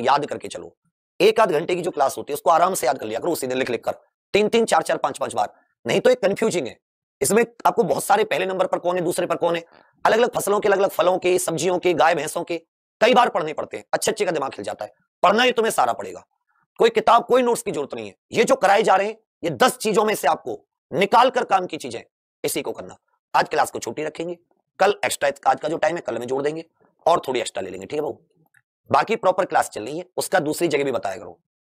याद करके चलो एक आध घंटे की जो क्लास होती है उसको आराम से याद कर लिया करो उसी दिन लिख लिख कर तीन तीन चार चार पांच पांच बार नहीं तो एक कंफ्यूजिंग है इसमें आपको बहुत सारे पहले नंबर पर कौन है दूसरे पर कौन है अलग अलग फसलों के अलग अलग फलों के सब्जियों के गाय भैंसों के कई बार पढ़ने पड़ते हैं अच्छे अच्छे का दिमाग खिल जाता है पढ़ना ही तुम्हें सारा पड़ेगा कोई किताब कोई नोट्स की जरूरत नहीं है ये जो कराए जा रहे हैं ये दस चीजों में से आपको निकाल कर काम की चीजें इसी को करना आज क्लास को छुट्टी रखेंगे कल एक्स्ट्रा आज का जो टाइम है कल में जोड़ देंगे और थोड़ी एक्स्ट्रा ले लेंगे ठीक है भाई बाकी प्रॉपर क्लास चल रही है उसका दूसरी जगह भी बताया करो